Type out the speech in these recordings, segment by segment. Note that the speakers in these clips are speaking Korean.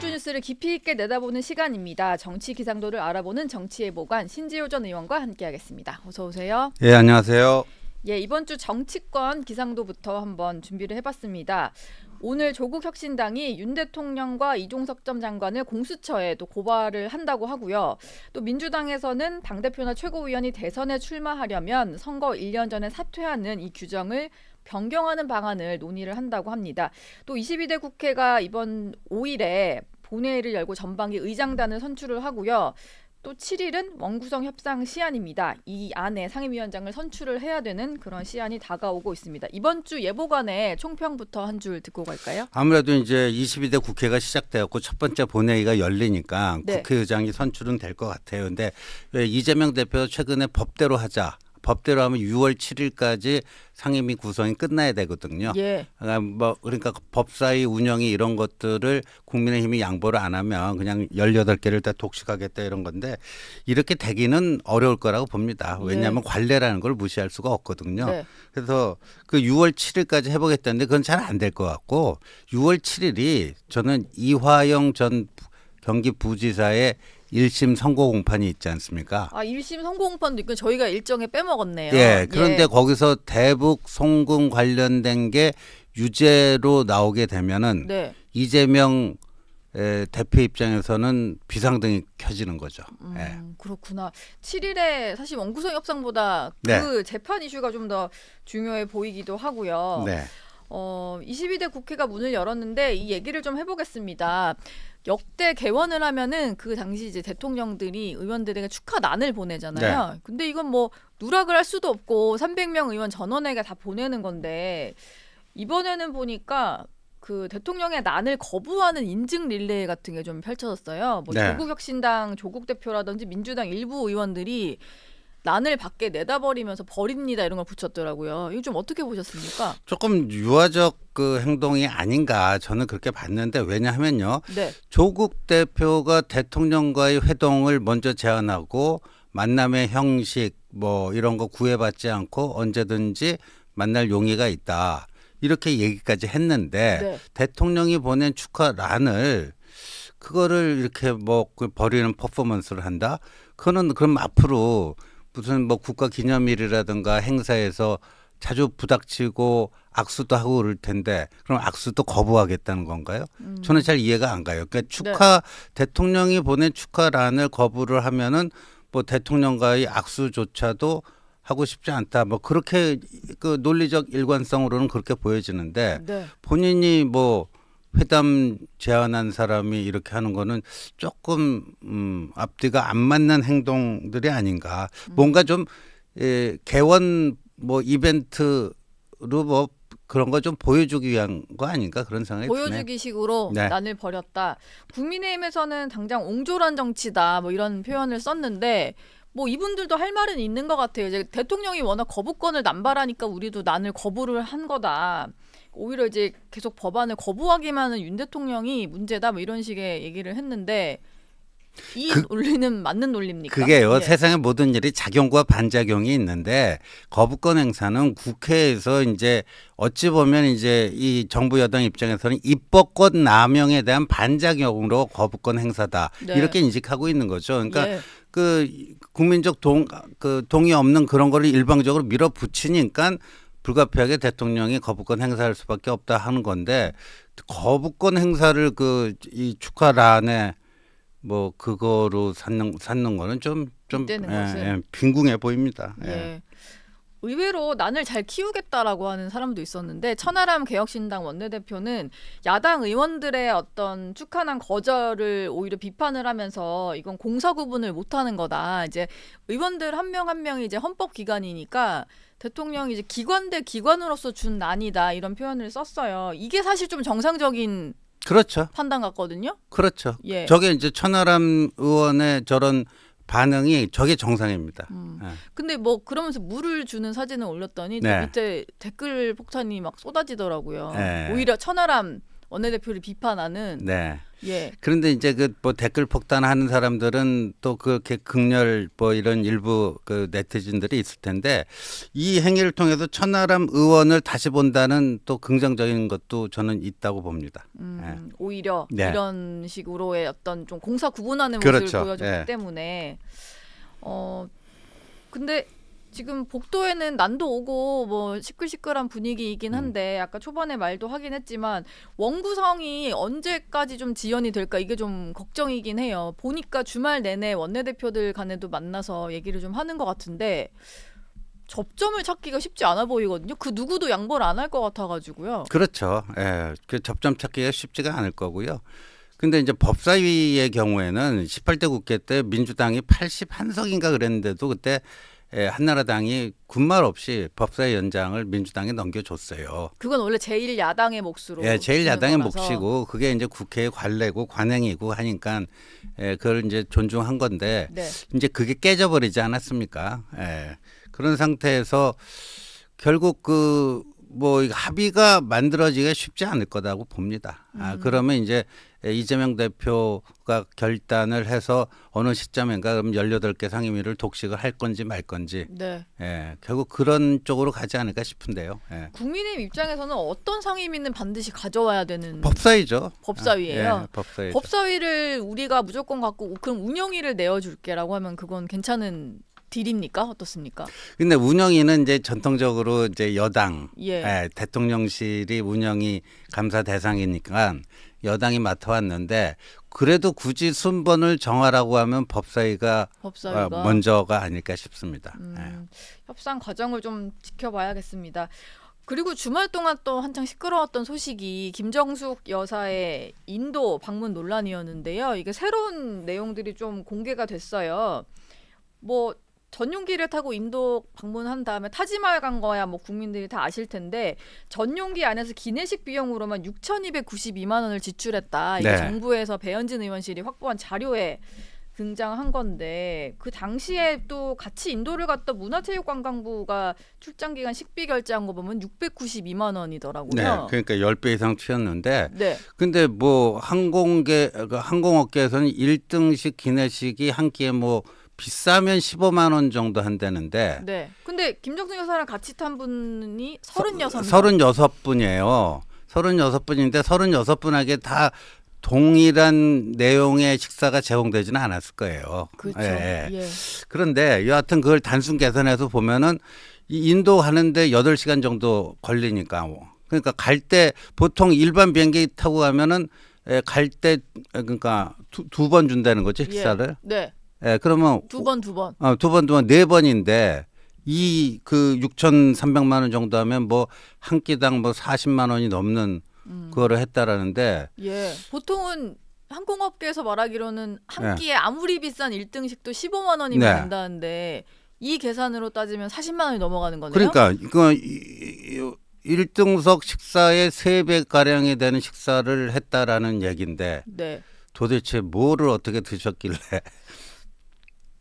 이 뉴스를 깊이 있게 내다보는 시간입니다. 정치 기상도를 알아보는 정치의 보관 신지효전 의원과 함께하겠습니다. 어서 오세요. 예, 안녕하세요. 예, 이번 주 정치권 기상도부터 한번 준비를 해봤습니다. 오늘 조국 혁신당이 윤 대통령과 이종석 전 장관을 공수처에 또 고발을 한다고 하고요. 또 민주당에서는 당 대표나 최고위원이 대선에 출마하려면 선거 1년 전에 사퇴하는 이 규정을 변경하는 방안을 논의를 한다고 합니다. 또 22대 국회가 이번 5일에 본회의를 열고 전방위 의장단을 선출을 하고요. 또 7일은 원구성 협상 시안입니다이 안에 상임위원장을 선출을 해야 되는 그런 시안이 다가오고 있습니다. 이번 주 예보관의 총평부터 한 줄 듣고 갈까요? 아무래도 이제 22대 국회가 시작되었고 첫 번째 본회의가 열리니까 네. 국회의장이 선출은 될 것 같아요. 그런데 이재명 대표 최근에 법대로 하자 법대로 하면 6월 7일까지 상임위 구성이 끝나야 되거든요. 예. 그러니까, 뭐 그러니까 법사위 운영이 이런 것들을 국민의힘이 양보를 안 하면 그냥 18개를 다 독식하겠다 이런 건데 이렇게 되기는 어려울 거라고 봅니다. 예. 왜냐하면 예. 관례라는 걸 무시할 수가 없거든요. 네. 그래서 그 6월 7일까지 해보겠다는데 그건 잘 안 될 것 같고 6월 7일이 저는 이화영 전 경기 부지사의 일심 선고 공판이 있지 않습니까? 아, 일심 선고 공판도 있고 저희가 일정에 빼먹었네요. 예. 예. 그런데 예. 거기서 대북 송금 관련된 게 유죄로 나오게 되면은 네. 이재명 에, 대표 입장에서는 비상등이 켜지는 거죠. 음, 예. 그렇구나. 7일에 사실 원구성 협상보다 네. 그 네. 재판 이슈가 좀 더 중요해 보이기도 하고요. 네. 어, 22대 국회가 문을 열었는데 이 얘기를 좀 해보겠습니다. 역대 개원을 하면은 그 당시 이제 대통령들이 의원들에게 축하난을 보내잖아요. 네. 근데 이건 뭐 누락을 할 수도 없고 300명 의원 전원에게 다 보내는 건데 이번에는 보니까 그 대통령의 난을 거부하는 인증 릴레이 같은 게 좀 펼쳐졌어요. 뭐 네. 조국 혁신당 조국 대표라든지 민주당 일부 의원들이 난을 밖에 내다버리면서 버립니다 이런 걸 붙였더라고요. 이거 좀 어떻게 보셨습니까? 조금 유화적 그 행동이 아닌가 저는 그렇게 봤는데 왜냐하면요. 네. 조국 대표가 대통령과의 회동을 먼저 제안하고 만남의 형식 뭐 이런 거 구애받지 않고 언제든지 만날 용의가 있다. 이렇게 얘기까지 했는데 네. 대통령이 보낸 축하란을 그거를 이렇게 뭐 그 버리는 퍼포먼스를 한다. 그거는 그럼 앞으로 무슨 뭐 국가 기념일이라든가 행사에서 자주 부닥치고 악수도 하고 그럴 텐데 그럼 악수도 거부하겠다는 건가요? 음. 저는 잘 이해가 안 가요. 그러니까 네. 축하 네. 대통령이 보낸 축하란을 거부를 하면은 뭐 대통령과의 악수조차도 하고 싶지 않다. 뭐 그렇게 그 논리적 일관성으로는 그렇게 보여지는데 네. 본인이 뭐 회담 제안한 사람이 이렇게 하는 거는 조금 음, 앞뒤가 안 맞는 행동들이 아닌가. 음. 뭔가 좀 예, 개원 뭐 이벤트로 뭐 그런 거 좀 보여주기 위한 거 아닌가 그런 생각이 보여주기식으로 네. 난을 버렸다. 국민의힘에서는 당장 옹졸한 정치다 뭐 이런 표현을 썼는데 뭐 이분들도 할 말은 있는 것 같아요. 이제 대통령이 워낙 거부권을 남발하니까 우리도 난을 거부를 한 거다. 오히려 이제 계속 법안을 거부하기만은 윤 대통령이 문제다 뭐 이런 식의 얘기를 했는데 이 그, 논리는 맞는 논리입니까? 그게요. 네. 세상의 모든 일이 작용과 반작용이 있는데 거부권 행사는 국회에서 이제 어찌 보면 이제 이 정부 여당 입장에서는 입법권 남용에 대한 반작용으로 거부권 행사다 네. 이렇게 인식하고 있는 거죠. 그러니까 네. 그 국민적 동그 동의 없는 그런 거를 일방적으로 밀어붙이니까 불가피하게 대통령이 거부권 행사할 수밖에 없다 하는 건데 거부권 행사를 그 이 축하란에 뭐 그거로 삼는 삼는 거는 좀좀 예, 예, 빈궁해 보입니다. 예. 예. 의외로 난을 잘 키우겠다라고 하는 사람도 있었는데 천하람 개혁신당 원내대표는 야당 의원들의 어떤 축하난 거절을 오히려 비판을 하면서 이건 공사 구분을 못하는 거다. 이제 의원들 한 명한 한 명이 이제 헌법 기관이니까 대통령이 이제 기관 대 기관으로서 준 난이다 이런 표현을 썼어요. 이게 사실 좀 정상적인 그렇죠. 판단 같거든요. 그렇죠. 예. 저게 이제 천하람 의원의 저런 반응이 저게 정상입니다. 음. 예. 근데 뭐 그러면서 물을 주는 사진을 올렸더니 네. 밑에 댓글 폭탄이 막 쏟아지더라고요. 예. 오히려 천하람 원내대표를 비판하는 네. 예. 그런데 이제 그 뭐 댓글 폭탄하는 사람들은 또 그렇게 극렬 뭐 이런 일부 그 네티즌들이 있을 텐데 이 행위를 통해서 천하람 의원을 다시 본다는 또 긍정적인 것도 저는 있다고 봅니다. 음, 예. 오히려 네. 이런 식으로의 어떤 좀 공사 구분하는 그렇죠. 모습을 그렇죠. 보여줬기 예. 때문에 어 근데 지금 복도에는 난도 오고 뭐 시끌시끌한 분위기이긴 음. 한데 아까 초반에 말도 하긴 했지만 원구성이 언제까지 좀 지연이 될까 이게 좀 걱정이긴 해요. 보니까 주말 내내 원내대표들 간에도 만나서 얘기를 좀 하는 것 같은데 접점을 찾기가 쉽지 않아 보이거든요. 그 누구도 양보를 안 할 것 같아가지고요. 그렇죠. 예, 그 접점 찾기가 쉽지가 않을 거고요. 근데 이제 법사위의 경우에는 18대 국회 때 민주당이 81석인가 그랬는데도 그때 예, 한나라당이 군말 없이 법사위 연장을 민주당에 넘겨줬어요. 그건 원래 제일야당의 몫으로. 예, 제일야당의 몫이고 그게 이제 국회의 관례고 관행이고 하니까 예, 그걸 이제 존중한 건데 네. 이제 그게 깨져버리지 않았습니까? 예. 그런 상태에서 결국 그뭐 합의가 만들어지기가 쉽지 않을 거라고 봅니다. 아, 음. 아, 그러면 이제 이재명 대표가 결단을 해서 어느 시점인가 그럼 1 8개 상임위를 독식을 할 건지 말 건지 네. 예, 결국 그런 쪽으로 가지 않을까 싶은데요. 예. 국민의 입장에서는 어떤 상임위는 반드시 가져와야 되는 법사위죠. 법사위예요. 아, 예, 법사위. 법사위를 우리가 무조건 갖고 그럼 운영위를 내어 줄게라고 하면 그건 괜찮은 딜입니까? 어떻습니까? 근데 운영위는 이제 전통적으로 이제 여당, 예. 예, 대통령실이 운영이 감사 대상이니까 여당이 맡아왔는데 그래도 굳이 순번을 정하라고 하면 법사위가, 법사위가. 어, 먼저가 아닐까 싶습니다. 음, 예. 협상 과정을 좀 지켜봐야겠습니다. 그리고 주말 동안 또 한창 시끄러웠던 소식이 김정숙 여사의 인도 방문 논란이었는데요. 이게 새로운 내용들이 좀 공개가 됐어요. 뭐 전용기를 타고 인도 방문한 다음에 타지마을간 거야 뭐 국민들이 다 아실 텐데 전용기 안에서 기내식 비용으로만 6,292만 원을 지출했다. 이게 네. 정부에서 배현진 의원실이 확보한 자료에 등장한 건데 그 당시에 또 같이 인도를 갔던 문화체육관광부가 출장 기간 식비 결제한 거 보면 692만 원이더라고요. 네, 그러니까 10배 이상 튀었는데 네. 근데 뭐 항공계 그 항공업계에서는 1등식 기내식이 한 끼에 뭐 비싸면 15만 원 정도 한다는데. 네. 근데 김정숙 여사랑 같이 탄 분이 36명. 36분이에요. 36분인데 36분에게 다 동일한 내용의 식사가 제공되지는 않았을 거예요. 그렇죠. 예. 예. 예. 그런데 여하튼 그걸 단순 계산해서 보면은 이 인도 가는데 8시간 정도 걸리니까 뭐. 그러니까 갈 때 보통 일반 비행기 타고 가면은 예, 갈때 그러니까 두 번 준다는 거죠 예. 식사를. 예. 네. 예, 그러면 두 번, 두 번. 어, 두 번, 두 번, 네 번인데 이그 6,300만 원 정도 하면 뭐 한 끼당 뭐 40만 원이 넘는 음. 그거를 했다라는데 예. 보통은 항공업계에서 말하기로는 한 네. 끼에 아무리 비싼 일등식도 15만 원이면 네. 된다는데 이 계산으로 따지면 40만 원이 넘어가는 거네요. 그러니까 이거 이- 일등석 식사의 세 배 가량이 되는 식사를 했다라는 얘긴데 네. 도대체 뭐를 어떻게 드셨길래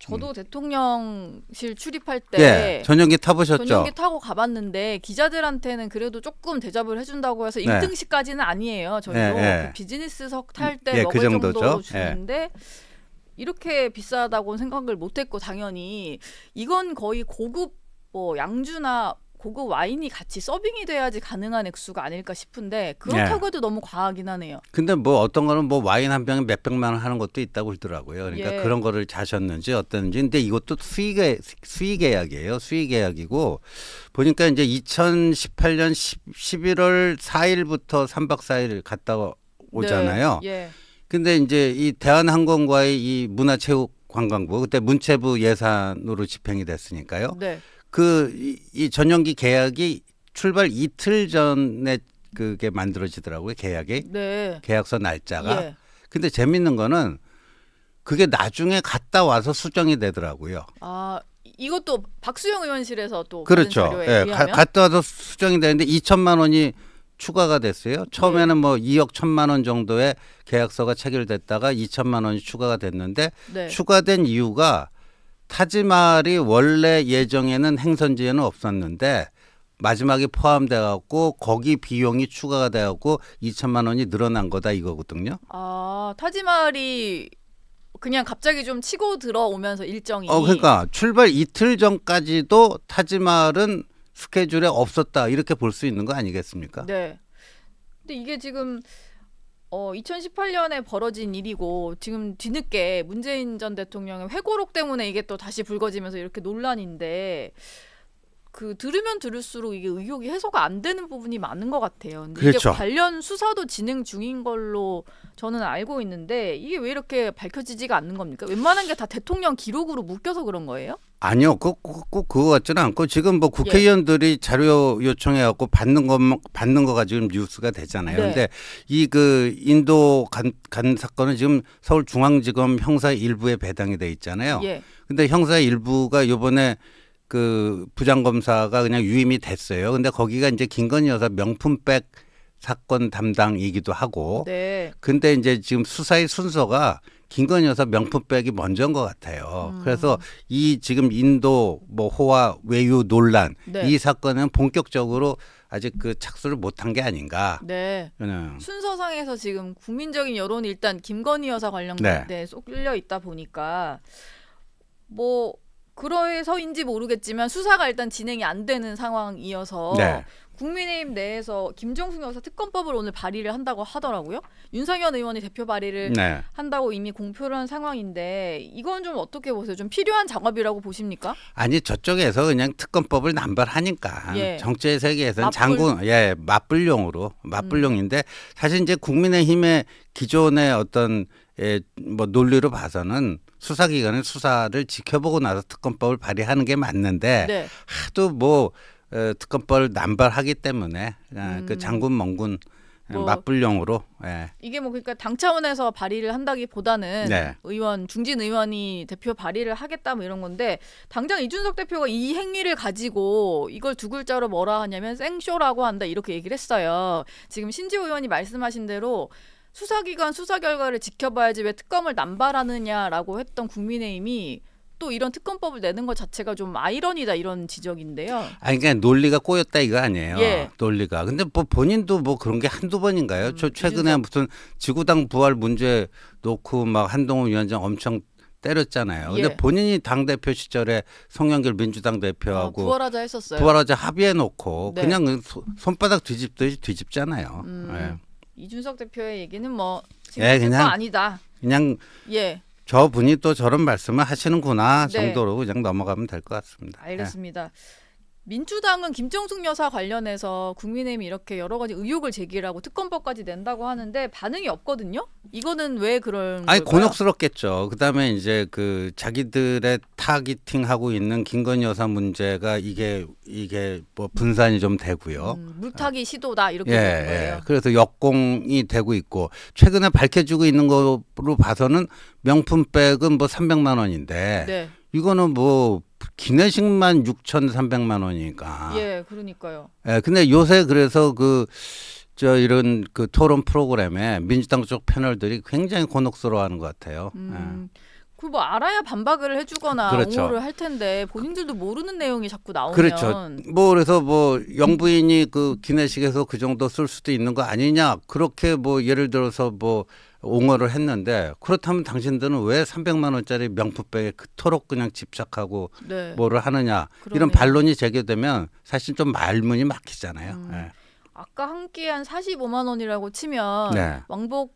저도 음. 대통령실 출입할 때 예, 전용기 타보셨죠? 전용기 타고 가봤는데 기자들한테는 그래도 조금 대접을 해준다고 해서 1등식까지는 아니에요. 저희도 예, 예. 그 비즈니스석 탈때 음, 예, 그 먹을 그 정도 주는데 이렇게 비싸다고는 생각을 못했고 당연히 이건 거의 고급 뭐 양주나 고급 와인이 같이 서빙이 돼야지 가능한 액수가 아닐까 싶은데 그렇다고 네. 해도 예. 너무 과하긴 하네요. 근데 뭐 어떤 거는 뭐 와인 한 병에 몇 백만 원 하는 것도 있다고 그러더라고요. 그러니까 예. 그런 거를 자셨는지 어떤지 근데 이것도 수익 수익 계약이에요. 수익 계약이고 보니까 이제 2018년 10, 11월 4일부터 3박 4일 갔다 오잖아요. 네. 예. 근데 이제 이 대한항공과의 이 문화체육 관광부 그때 문체부 예산으로 집행이 됐으니까요. 네. 그이 전용기 계약이 출발 이틀 전에 그게 만들어지더라고요 계약이 네. 계약서 날짜가 예. 근데 재밌는 거는 그게 나중에 갔다 와서 수정이 되더라고요. 아 이것도 박수영 의원실에서 또 그렇죠. 예, 가, 갔다 와서 수정이 되는데 2천만 원이 추가가 됐어요. 처음에는 네. 뭐 2억 1천만 원 정도의 계약서가 체결됐다가 2천만 원이 추가가 됐는데 네. 추가된 이유가 타지마할이 원래 예정에는 행선지에는 없었는데 마지막에 포함돼 갖고 거기 비용이 추가가 돼 갖고 2천만 원이 늘어난 거다 이거거든요. 아, 타지마할이 그냥 갑자기 좀 치고 들어오면서 일정이 어 그러니까 출발 이틀 전까지도 타지마할은 스케줄에 없었다 이렇게 볼 수 있는 거 아니겠습니까? 네. 근데 이게 지금 어, 2018년에 벌어진 일이고 지금 뒤늦게 문재인 전 대통령의 회고록 때문에 이게 또 다시 불거지면서 이렇게 논란인데 그 들으면 들을수록 이게 의혹이 해소가 안 되는 부분이 많은 것 같아요. 근데 그렇죠. 이게 관련 수사도 진행 중인 걸로 저는 알고 있는데 이게 왜 이렇게 밝혀지지가 않는 겁니까? 웬만한 게 다 대통령 기록으로 묶여서 그런 거예요? 아니요, 꼭, 꼭, 꼭 그거 같지는 않고 지금 뭐 국회의원들이 예. 자료 요청해갖고 받는 것 받는 거가 지금 뉴스가 되잖아요. 네. 근데 이 그 인도 간, 간 사건은 지금 서울중앙지검 형사 일부에 배당이 돼 있잖아요. 예. 근데 형사 일부가 요번에 그 부장검사가 그냥 유임이 됐어요. 근데 거기가 이제 김건희 여사 명품백 사건 담당이기도 하고. 네. 근데 이제 지금 수사의 순서가 김건희 여사 명품백이 먼저인 것 같아요. 음. 그래서 이 지금 인도 뭐 호화 외유 논란 네. 이 사건은 본격적으로 아직 그 착수를 못한 게 아닌가. 네. 음. 순서상에서 지금 국민적인 여론이 일단 김건희 여사 관련된 네. 쏠려 있다 보니까 뭐그러해서인지 모르겠지만 수사가 일단 진행이 안 되는 상황이어서 네. 국민의힘 내에서 김정숙 여사 특검법을 오늘 발의를 한다고 하더라고요. 윤상현 의원이 대표 발의를 네. 한다고 이미 공표를 한 상황인데 이건 좀 어떻게 보세요? 좀 필요한 작업이라고 보십니까? 아니 저쪽에서 그냥 특검법을 남발하니까 예. 정치의 세계에서는 맞불... 장군 예 맞불용으로 음. 맞불용인데 음. 사실 이제 국민의힘의 기존의 어떤 예, 뭐 논리로 봐서는 수사기관은 수사를 지켜보고 나서 특검법을 발의하는 게 맞는데 네. 하도 뭐 특검법을 남발하기 때문에 아, 그 음. 그 장군 멍군 음, 뭐, 맞불용으로 예. 이게 뭐 그러니까 당 차원에서 발의를 한다기보다는 네. 의원 중진 의원이 대표 발의를 하겠다 뭐 이런 건데 당장 이준석 대표가 이 행위를 가지고 이걸 두 글자로 뭐라 하냐면 생쇼라고 한다 이렇게 얘기를 했어요. 지금 신지 의원이 말씀하신 대로 수사기관 수사 결과를 지켜봐야지 왜 특검을 남발하느냐라고 했던 국민의힘이 또 이런 특검법을 내는 것 자체가 좀 아이러니다 이런 지적인데요. 아그러 그러니까 논리가 꼬였다 이거 아니에요. 예. 논리가. 근데 뭐 본인도 뭐 그런 게 한두 번인가요? 음, 저 최근에 이준석. 무슨 지구당 부활 문제 놓고 막 한동훈 위원장 엄청 때렸잖아요. 근데 예. 본인이 당 대표 시절에 송영길 민주당 아, 대표하고 어, 부활하자 했었어요. 부활하자 합의해 놓고 네. 그냥 소, 손바닥 뒤집듯이 뒤집잖아요. 음, 예. 이준석 대표의 얘기는 뭐 예, 그냥 아니다. 그냥 예. 저분이 또 저런 말씀을 하시는구나 네. 정도로 네. 그냥 넘어가면 될 것 같습니다. 알겠습니다. 네. 민주당은 김정숙 여사 관련해서 국민의힘이 이렇게 여러 가지 의혹을 제기하고 특검법까지 낸다고 하는데 반응이 없거든요. 이거는 왜 그런? 아니 걸까요? 곤혹스럽겠죠. 그다음에 이제 그 자기들의 타깃팅하고 있는 김건희 여사 문제가 이게 이게 뭐 분산이 좀 되고요. 음, 물타기 시도다 이렇게 예, 되 예. 거예요. 예. 그래서 역공이 되고 있고 최근에 밝혀지고 있는 거로 봐서는 명품백은 뭐 300만 원인데 네. 이거는 뭐 기내식만 6,300만 원이니까. 예, 그러니까요. 예, 근데 요새 그래서 그 저 이런 그 토론 프로그램에 민주당 쪽 패널들이 굉장히 곤혹스러워하는 것 같아요. 음. 예. 그뭐 알아야 반박을 해주거나 그렇죠. 옹호를 할 텐데 본인들도 모르는 내용이 자꾸 나오면 그렇죠. 뭐 그래서 뭐 영부인이 그 기내식에서 그 정도 쓸 수도 있는 거 아니냐 그렇게 뭐 예를 들어서 뭐 옹호를 했는데 그렇다면 당신들은 왜 300만 원짜리 명품백에 그토록 그냥 집착하고 네. 뭐를 하느냐 그러네요. 이런 반론이 제기되면 사실 좀 말문이 막히잖아요. 음. 네. 아까 한 끼에 한 45만 원이라고 치면 네. 왕복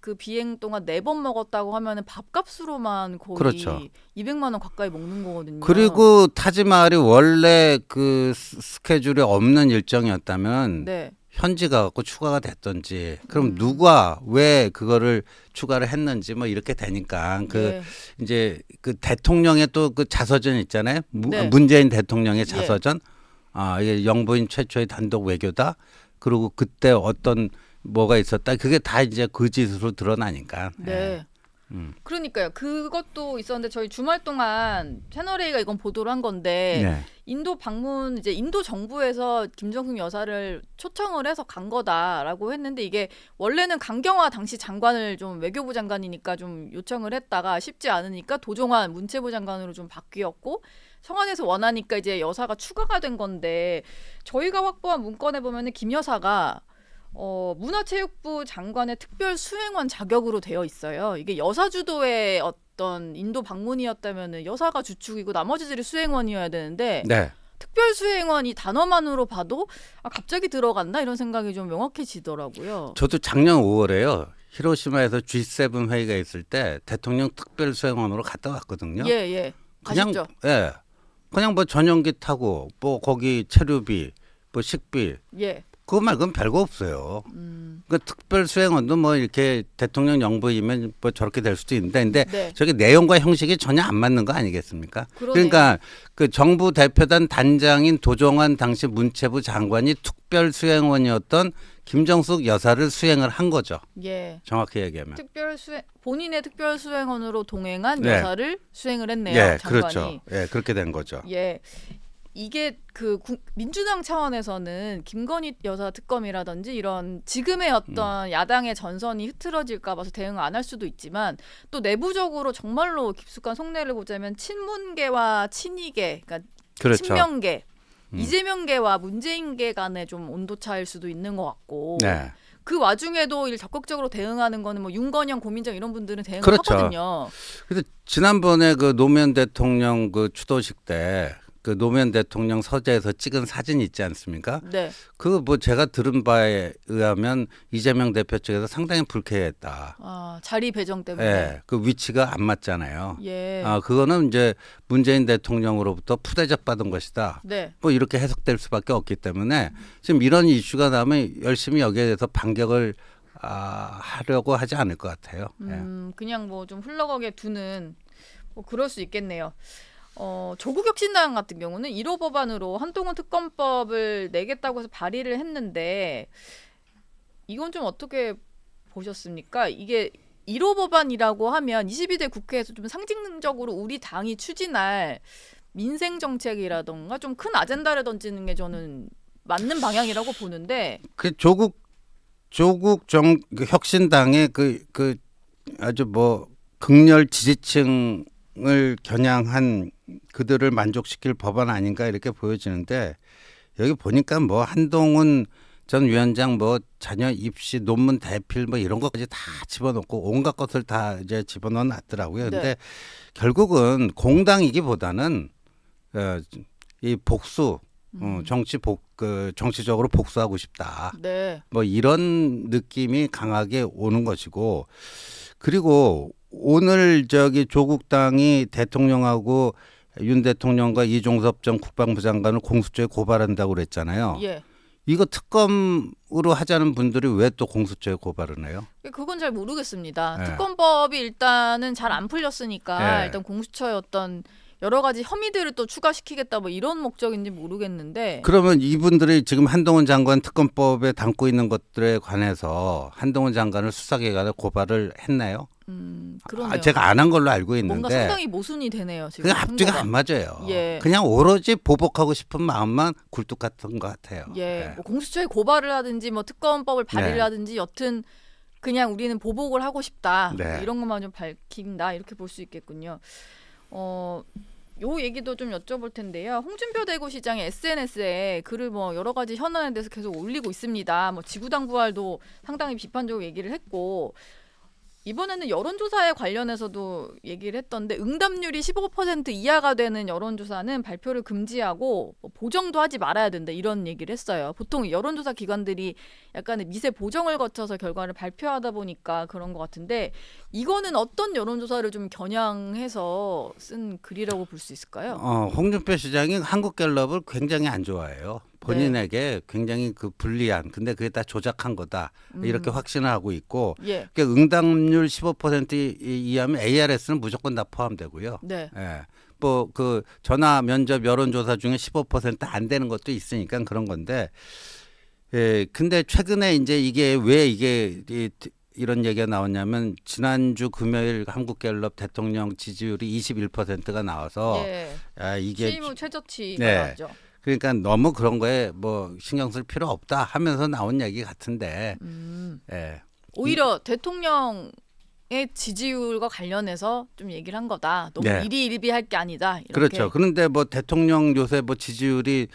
그 비행 동안 네 번 먹었다고 하면은 밥값으로만 거의 그렇죠. 200만 원 가까이 먹는 거거든요. 그리고 타지마할이 원래 그 스케줄이 없는 일정이었다면 네. 현지가 갖고 추가가 됐던지 그럼 음. 누가 왜 그거를 추가를 했는지 뭐 이렇게 되니까 그 예. 이제 그 대통령의 또 그 자서전 있잖아요 네. 문재인 대통령의 예. 자서전 예. 아 이게 영부인 최초의 단독 외교다 그리고 그때 어떤 뭐가 있었다 그게 다 이제 그 짓으로 드러나니까 네. 예. 음. 그러니까요. 그것도 있었는데 저희 주말 동안 채널 A가 이건 보도를 한 건데 네. 인도 방문 이제 인도 정부에서 김정숙 여사를 초청을 해서 간 거다라고 했는데 이게 원래는 강경화 당시 장관을 좀 외교부 장관이니까 좀 요청을 했다가 쉽지 않으니까 도종환 문체부 장관으로 좀 바뀌었고 성안에서 원하니까 이제 여사가 추가가 된 건데 저희가 확보한 문건에 보면은 김 여사가 어, 문화체육부 장관의 특별 수행원 자격으로 되어 있어요. 이게 여사 주도의 어떤 인도 방문이었다면 여사가 주축이고 나머지들이 수행원이어야 되는데 네. 특별 수행원 이 단어만으로 봐도 아, 갑자기 들어간다 이런 생각이 좀 명확해지더라고요. 저도 작년 5월에요. 히로시마에서 G7 회의가 있을 때 대통령 특별 수행원으로 갔다 왔거든요. 예, 예. 그냥 가셨죠? 예. 그냥 뭐 전용기 타고 뭐 거기 체류비, 뭐 식비, 예. 그거 말고는 별거 없어요. 음. 그 특별 수행원도 뭐 이렇게 대통령 영부이면 뭐 저렇게 될 수도 있는데 근데 네. 저게 내용과 형식이 전혀 안 맞는 거 아니겠습니까? 그러네요. 그러니까 그 정부 대표단 단장인 도종환 당시 문체부 장관이 특별 수행원이었던 김정숙 여사를 수행을 한 거죠. 예. 정확히 얘기하면 특별 수행 본인의 특별 수행원으로 동행한 네. 여사를 수행을 했네요. 예, 장관이. 그렇죠. 예, 그렇게 된 거죠. 예. 이게 그 구, 민주당 차원에서는 김건희 여사 특검이라든지 이런 지금의 어떤 음. 야당의 전선이 흐트러질까 봐서 대응 안 할 수도 있지만 또 내부적으로 정말로 깊숙한 속내를 보자면 친문계와 친이계 그러니까 그렇죠. 친명계 음. 이재명계와 문재인계 간의 좀 온도 차일 수도 있는 것 같고 네. 그 와중에도 일 적극적으로 대응하는 거는 뭐 윤건영, 고민정 이런 분들은 대응을 그렇죠. 하거든요. 근데 지난번에 그 노무현 대통령 그 추도식 때그 노무현 대통령 서재에서 찍은 사진 있지 않습니까? 네. 그 뭐 제가 들은 바에 의하면 이재명 대표 측에서 상당히 불쾌했다. 아 자리 배정 때문에. 네, 그 위치가 안 맞잖아요. 예. 아 그거는 이제 문재인 대통령으로부터 푸대접 받은 것이다. 네. 뭐 이렇게 해석될 수밖에 없기 때문에 지금 이런 이슈가 나면 열심히 여기에 대해서 반격을 아, 하려고 하지 않을 것 같아요. 예. 음, 예. 그냥 뭐 좀 흘러가게 두는 뭐 그럴 수 있겠네요. 어, 조국혁신당 같은 경우는 1호 법안으로 한동훈 특검법을 내겠다고 해서 발의를 했는데 이건 좀 어떻게 보셨습니까? 이게 1호 법안이라고 하면 22대 국회에서 좀 상징적으로 우리 당이 추진할 민생 정책이라던가 좀 큰 아젠다를 던지는 게 저는 맞는 방향이라고 보는데 그 조국 조국 정그 혁신당의 그그 그 아주 뭐 극렬 지지층을 겨냥한 그들을 만족시킬 법안 아닌가 이렇게 보여지는데 여기 보니까 뭐 한동훈 전 위원장 뭐 자녀 입시 논문 대필 뭐 이런 것까지 다 집어넣고 온갖 것을 다 이제 집어넣어 놨더라고요. 근데 네. 결국은 공당이기보다는 어, 이 복수 어, 음. 정치 복, 그, 정치적으로 복수하고 싶다. 네. 뭐 이런 느낌이 강하게 오는 것이고 그리고 오늘 저기 조국 당이 대통령하고 윤 대통령과 이종섭 전 국방부 장관을 공수처에 고발한다고 그랬잖아요. 예. 이거 특검으로 하자는 분들이 왜 또 공수처에 고발을 해요? 그건 잘 모르겠습니다. 예. 특검법이 일단은 잘 안 풀렸으니까 예. 일단 공수처의 어떤 여러 가지 혐의들을 또 추가시키겠다 뭐 이런 목적인지 모르겠는데 그러면 이분들이 지금 한동훈 장관 특검법에 담고 있는 것들에 관해서 한동훈 장관을 수사기관에 고발을 했나요? 음, 아, 그러네요. 아, 제가 안 한 걸로 알고 있는데 뭔가 상당히 모순이 되네요. 지금 그냥 앞뒤가 안 맞아요. 예. 그냥 오로지 보복하고 싶은 마음만 굴뚝 같은 것 같아요. 예, 네. 뭐 공수처에 고발을 하든지 뭐 특검법을 발의를 네. 하든지 여튼 그냥 우리는 보복을 하고 싶다 네. 이런 것만 좀 밝힌다 이렇게 볼 수 있겠군요. 어요 얘기도 좀 여쭤볼 텐데요. 홍준표 대구시장의 SNS에 글을 뭐 여러 가지 현안에 대해서 계속 올리고 있습니다. 뭐 지구당부활도 상당히 비판적으로 얘기를 했고 이번에는 여론조사에 관련해서도 얘기를 했던데 응답률이 15% 이하가 되는 여론조사는 발표를 금지하고 뭐 보정도 하지 말아야 된다 이런 얘기를 했어요. 보통 여론조사 기관들이 약간의 미세 보정을 거쳐서 결과를 발표하다 보니까 그런 것 같은데 이거는 어떤 여론조사를 좀 겨냥해서 쓴 글이라고 볼 수 있을까요? 어, 홍준표 시장이 한국갤럽을 굉장히 안 좋아해요. 본인에게 네. 굉장히 그 불리한 근데 그게 다 조작한 거다 음. 이렇게 확신하고 을 있고 예. 그러니까 응답률 15% 이하면 ARS는 무조건 다 포함되고요. 네. 예. 뭐그 전화 면접 여론조사 중에 15%안 되는 것도 있으니까 그런 건데 예 근데 최근에 이제 이게 왜 이게 이, 이런 얘기가 나왔냐면 지난주 금요일 한국갤럽 대통령 지지율이 21%가 나와서 예. 아, 이게 최저치가 네. 나왔죠. 그러니까 너무 그런 거에 뭐 신경 쓸 필요 없다 하면서 나온 얘기 같은데. 음. 예. 오히려 이, 대통령의 지지율과 관련해서 좀 얘기를 한 거다. 너무 네. 일희일비할 게 아니다. 이렇게. 그렇죠. 그런데 뭐 대통령 요새 뭐 지지율이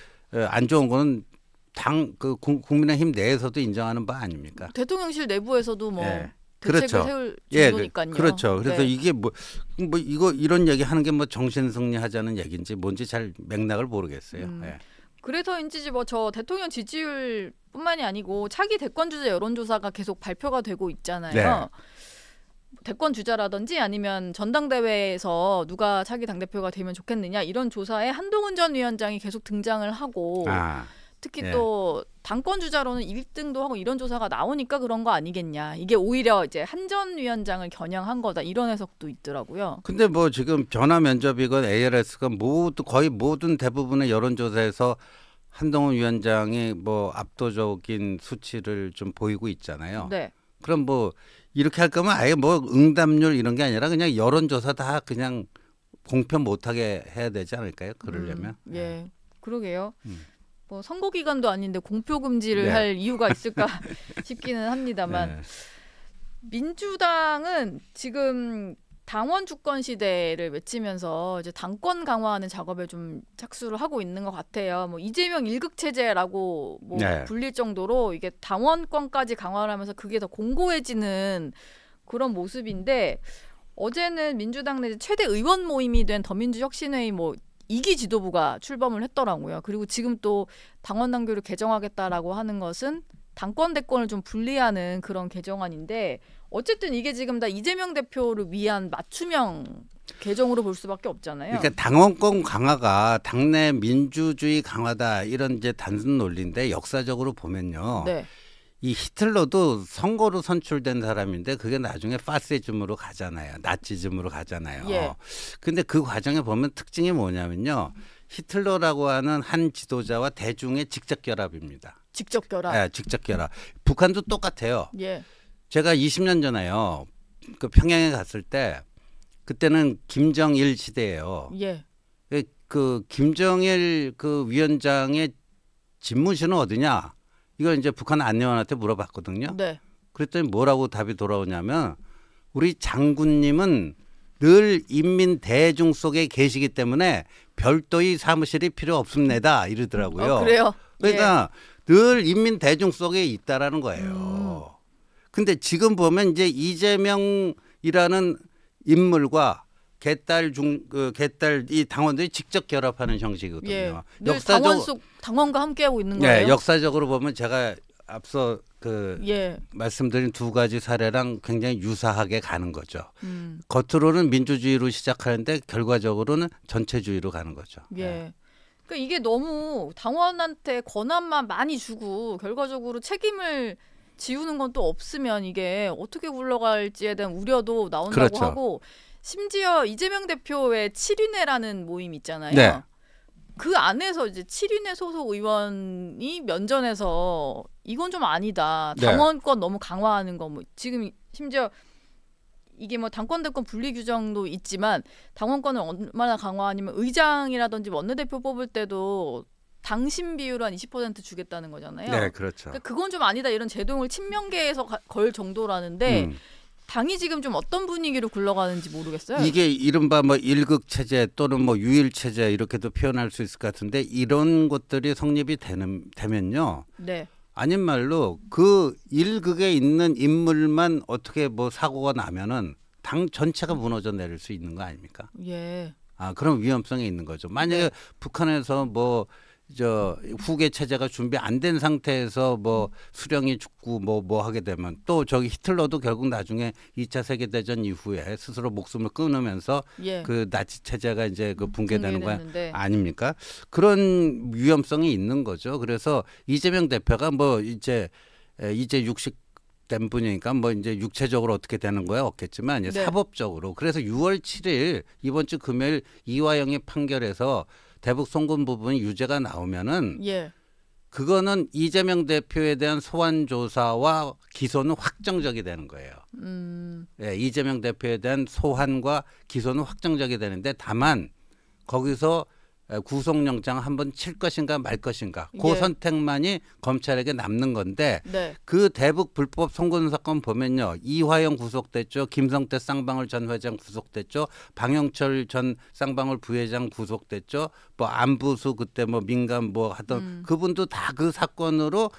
안 좋은 거는 당 그 국민의힘 내에서도 인정하는 바 아닙니까? 대통령실 내부에서도 뭐 예. 그렇죠. 세울 예, 그 그렇죠. 그래서 네. 이게 뭐, 뭐 이거 이런 얘기 하는 게 뭐 정신 승리하자는 얘기인지 뭔지 잘 맥락을 모르겠어요. 음. 예. 그래서인지 뭐 저 대통령 지지율뿐만이 아니고 차기 대권 주자 여론조사가 계속 발표가 되고 있잖아요. 네. 대권 주자라든지 아니면 전당대회에서 누가 차기 당대표가 되면 좋겠느냐 이런 조사에 한동훈 전 위원장이 계속 등장을 하고 아. 특히 예. 또 당권 주자로는 1등도 하고 이런 조사가 나오니까 그런 거 아니겠냐. 이게 오히려 이제 한 전 위원장을 겨냥한 거다 이런 해석도 있더라고요. 근데 뭐 지금 변화 면접이건 ALS건 모두 거의 모든 대부분의 여론조사에서 한동훈 위원장이 뭐 압도적인 수치를 좀 보이고 있잖아요. 네. 그럼 뭐 이렇게 할 거면 아예 뭐 응답률 이런 게 아니라 그냥 여론조사 다 그냥 공표 못하게 해야 되지 않을까요? 그러려면. 음, 예, 예. 그러게요. 음. 뭐 선거 기간도 아닌데 공표 금지를 네. 할 이유가 있을까 싶기는 합니다만 네. 민주당은 지금 당원 주권 시대를 외치면서 이제 당권 강화하는 작업에 좀 착수를 하고 있는 것 같아요. 뭐 이재명 일극 체제라고 뭐 네. 불릴 정도로 이게 당원권까지 강화 하면서 그게 더 공고해지는 그런 모습인데 어제는 민주당 내 최대 의원 모임이 된 더민주 혁신회의 뭐 이기 지도부가 출범을 했더라고요. 그리고 지금 또 당원 당규를 개정하겠다라고 하는 것은 당권 대권을 좀 분리하는 그런 개정안인데 어쨌든 이게 지금 다 이재명 대표를 위한 맞춤형 개정으로 볼 수밖에 없잖아요. 그러니까 당원권 강화가 당내 민주주의 강화다 이런 이제 단순 논리인데 역사적으로 보면요. 네. 이 히틀러도 선거로 선출된 사람인데 그게 나중에 파시즘으로 가잖아요. 나치즘으로 가잖아요. 예. 근데 그 과정에 보면 특징이 뭐냐면요. 히틀러라고 하는 한 지도자와 대중의 직접 결합입니다. 직접 결합. 네, 직접 결합. 북한도 똑같아요. 예. 제가 20년 전에요. 그 평양에 갔을 때 그때는 김정일 시대예요. 예. 그 김정일 그 위원장의 집무실은 어디냐? 이걸 이제 북한 안내원한테 물어봤거든요. 네. 그랬더니 뭐라고 답이 돌아오냐면 우리 장군님은 늘 인민 대중 속에 계시기 때문에 별도의 사무실이 필요 없습니다 이러더라고요. 어, 그래요. 그러니까 예. 늘 인민 대중 속에 있다라는 거예요. 음. 근데 지금 보면 이제 이재명이라는 인물과 개딸 중그 개딸 이 당원들이 직접 결합하는 형식이거든요. 예. 네, 역사적 당원 당원과 함께하고 있는 네, 거예요. 네, 역사적으로 보면 제가 앞서 그 예. 말씀드린 두 가지 사례랑 굉장히 유사하게 가는 거죠. 음. 겉으로는 민주주의로 시작하는데 결과적으로는 전체주의로 가는 거죠. 예. 네. 그러니까 이게 너무 당원한테 권한만 많이 주고 결과적으로 책임을 지우는 건 또 없으면 이게 어떻게 굴러갈지에 대한 우려도 나온다고 그렇죠. 하고 심지어 이재명 대표의 7인회라는 모임 있잖아요. 네. 그 안에서 이제 7인회 소속 의원이 면전에서 이건 좀 아니다. 네. 당원권 네. 너무 강화하는 거 뭐 지금 심지어 이게 뭐 당권 대권 분리 규정도 있지만 당원권을 얼마나 강화하냐면 의장이라든지 원내대표 뽑을 때도 당신 비율 한20% 주겠다는 거잖아요. 네, 그렇죠. 그러니까 그건좀 아니다 이런 제동을 친명계에서 걸 정도라는데 음. 당이 지금 좀 어떤 분위기로 굴러가는지 모르겠어요. 이게 이른바 뭐 일극 체제 또는 뭐 유일 체제 이렇게도 표현할 수 있을 것 같은데 이런 것들이 성립이 되는 되면요. 네. 아닌 말로 그 일극에 있는 인물만 어떻게 뭐 사고가 나면은 당 전체가 무너져 내릴 수 있는 거 아닙니까? 예. 아 그럼 위험성이 있는 거죠. 만약에 네. 북한에서 뭐저 후계 체제가 준비 안 된 상태에서 뭐 수령이 죽고 뭐뭐 뭐 하게 되면 또 저기 히틀러도 결국 나중에 2차 세계 대전 이후에 스스로 목숨을 끊으면서 예. 그 나치 체제가 이제 그 붕괴되는 붕괴거 아닙니까? 그런 위험성이 있는 거죠. 그래서 이재명 대표가 뭐 이제 이제 60된 분이니까 뭐 이제 육체적으로 어떻게 되는 거야 없겠지만 네. 사법적으로 그래서 6월 7일 이번 주 금요일 이화영의 판결에서 대북 송금 부분 유죄가 나오면은 예. 그거는 이재명 대표에 대한 소환 조사와 기소는 확정적이 되는 거예요. 음. 예, 이재명 대표에 대한 소환과 기소는 확정적이 되는데 다만 거기서 구속영장 한번 칠 것인가 말 것인가 그 예. 선택만이 검찰에게 남는 건데 네. 그 대북 불법 송금 사건 보면요 이화영 구속됐죠 김성태 쌍방울 전 회장 구속됐죠 방영철 전 쌍방울 부회장 구속됐죠 뭐 안부수 그때 뭐 민간 뭐 하던 음. 그분도 다 그 사건으로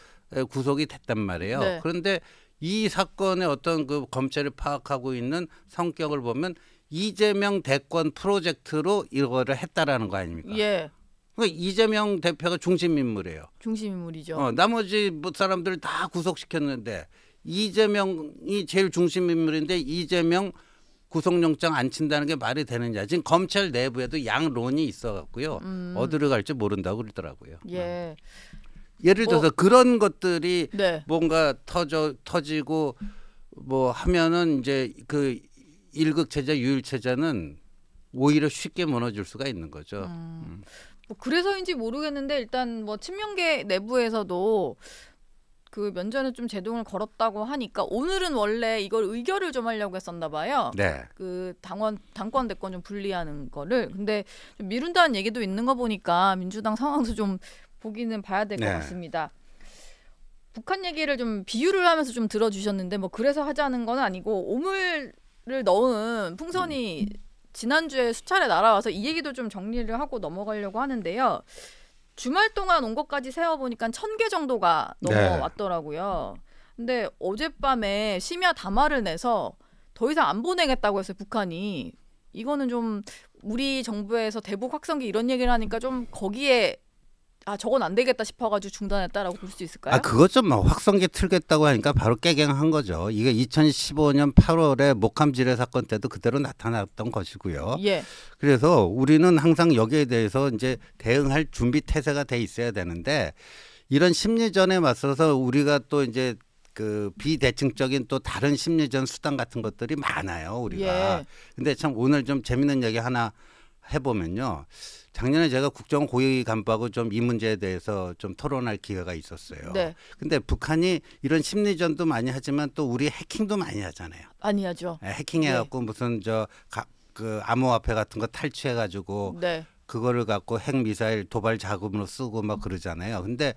구속이 됐단 말이에요 네. 그런데 이 사건의 어떤 그 검찰이 파악하고 있는 성격을 보면 이재명 대권 프로젝트로 이거를 했다라는 거 아닙니까? 예. 그러니까 이재명 대표가 중심 인물이에요. 중심 인물이죠. 어, 나머지 뭐 사람들을 다 구속시켰는데 이재명이 제일 중심 인물인데 이재명 구속영장 안 친다는 게 말이 되느냐. 지금 검찰 내부에도 양론이 있어갖고요. 음. 어디로 갈지 모른다고 그러더라고요. 예. 어. 예를 뭐 들어서 어. 그런 것들이 네. 뭔가 터져 터지고 뭐 하면은 이제 그 일극체자 유일체자는 오히려 쉽게 무너질 수가 있는 거죠. 음. 음. 뭐 그래서인지 모르겠는데 일단 뭐 친명계 내부에서도 그면전을좀 제동을 걸었다고 하니까 오늘은 원래 이걸 의결을 좀 하려고 했었나 봐요. 네. 그 당원 당권 대권 좀 분리하는 거를 근데 좀 미룬다는 얘기도 있는 거 보니까 민주당 상황도 좀 보기는 봐야 될것 네. 같습니다. 북한 얘기를 좀 비유를 하면서 좀 들어주셨는데 뭐 그래서 하자는 건 아니고 오물 를 넣은 풍선이 음. 지난주에 수차례 날아와서 이 얘기도 좀 정리를 하고 넘어가려고 하는데요. 주말 동안 온 것까지 세어보니까 천 개 정도가 네. 넘어왔더라고요. 네. 근데 어젯밤에 심야 담화를 내서 더 이상 안 보내겠다고 해서 북한이 이거는 좀 우리 정부에서 대북 확성기 이런 얘기를 하니까 좀 거기에 아 저건 안 되겠다 싶어가지고 중단했다라고 볼 수 있을까요? 아 그것 좀 확성기 틀겠다고 하니까 바로 깨갱한 거죠. 이게 2015년 8월에 목함지뢰 사건 때도 그대로 나타났던 것이고요. 예. 그래서 우리는 항상 여기에 대해서 이제 대응할 준비 태세가 돼 있어야 되는데 이런 심리전에 맞서서 우리가 또 이제 그 비대칭적인 또 다른 심리전 수단 같은 것들이 많아요 우리가. 예. 근데 참 오늘 좀 재밌는 얘기 하나 해보면요. 작년에 제가 국정 고위 간부하고 좀 이 문제에 대해서 좀 토론할 기회가 있었어요. 네. 근데 북한이 이런 심리전도 많이 하지만 또 우리 해킹도 많이 하잖아요. 많이 하죠. 네, 해킹해갖고 네. 무슨 저 그 암호화폐 같은 거 탈취해가지고 네. 그거를 갖고 핵 미사일 도발 자금으로 쓰고 막 그러잖아요. 근데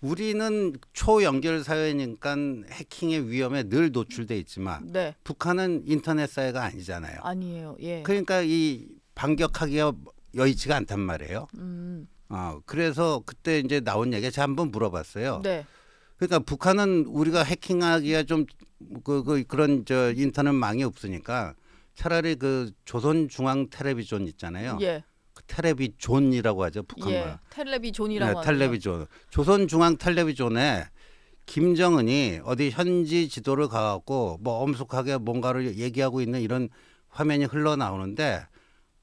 우리는 초연결 사회니까 해킹의 위험에 늘 노출돼 있지만 네. 북한은 인터넷 사회가 아니잖아요. 아니에요. 예. 그러니까 이 반격하기가 여의치가 않단 말이에요. 음. 어, 그래서 그때 이제 나온 얘기에 제가 한번 물어봤어요. 네. 그러니까 북한은 우리가 해킹하기가 좀그 그, 그런 저 인터넷 망이 없으니까 차라리 그 조선 중앙 텔레비전 있잖아요. 예. 그 텔레비존이라고 하죠 북한말. 예. 텔레비존이라고 네, 텔레비존. 하 조선 중앙 텔레비존에 김정은이 어디 현지 지도를 가갖고 뭐 엄숙하게 뭔가를 얘기하고 있는 이런 화면이 흘러 나오는데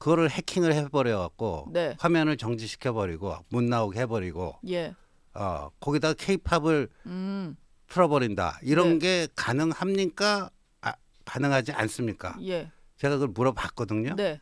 그거를 해킹을 해버려 갖고 네. 화면을 정지시켜 버리고 못 나오게 해버리고 예. 어 거기다 가 케이팝을 음. 풀어버린다 이런 네. 게 가능합니까 아, 가능하지 않습니까 예. 제가 그걸 물어봤거든요 네.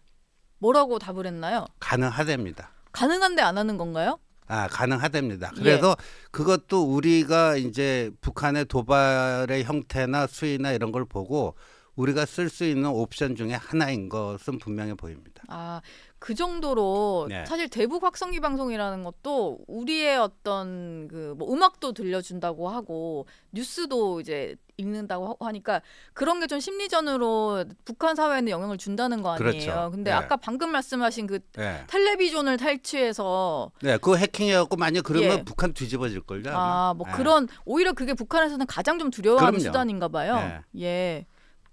뭐라고 답을 했나요 가능하답니다 가능한데 안 하는 건가요 아 가능하답니다. 그래서 예. 그것도 우리가 이제 북한의 도발의 형태나 수위나 이런 걸 보고 우리가 쓸 수 있는 옵션 중에 하나인 것은 분명해 보입니다. 아, 그 정도로 네. 사실 대북 확성기 방송이라는 것도 우리의 어떤 그뭐 음악도 들려준다고 하고 뉴스도 이제 읽는다고 하니까 그런 게 좀 심리전으로 북한 사회에는 영향을 준다는 거 아니에요. 그렇죠. 근데 네. 아까 방금 말씀하신 그 네. 텔레비전을 탈취해서 네, 그 해킹해갖고 만약 그러면 예. 북한 뒤집어질 걸요. 아, 뭐 네. 그런 오히려 그게 북한에서는 가장 좀 두려워하는 그럼요. 수단인가 봐요. 네. 예.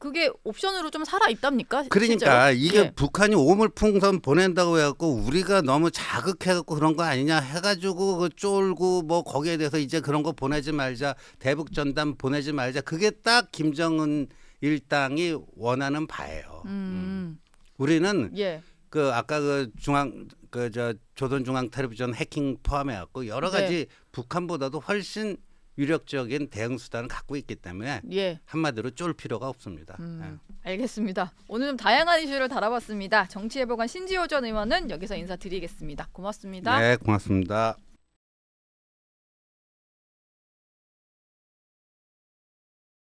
그게 옵션으로 좀 살아 있답니까? 그러니까 실제로? 이게 예. 북한이 오물풍선 보낸다고 해갖고 우리가 너무 자극해갖고 그런 거 아니냐 해가지고 그 쫄고 뭐 거기에 대해서 이제 그런 거 보내지 말자 대북 전단 보내지 말자 그게 딱 김정은 일당이 원하는 바예요. 음. 음. 우리는 예. 그 아까 그 중앙 그 저 조선중앙 텔레비전 해킹 포함해 갖고 여러 네. 가지 네. 북한보다도 훨씬 유력적인 대응 수단을 갖고 있기 때문에 예. 한마디로 쫄 필요가 없습니다. 음, 예. 알겠습니다. 오늘 좀 다양한 이슈를 다뤄봤습니다. 정치해보관 신지호 전 의원은 여기서 인사드리겠습니다. 고맙습니다. 네, 고맙습니다.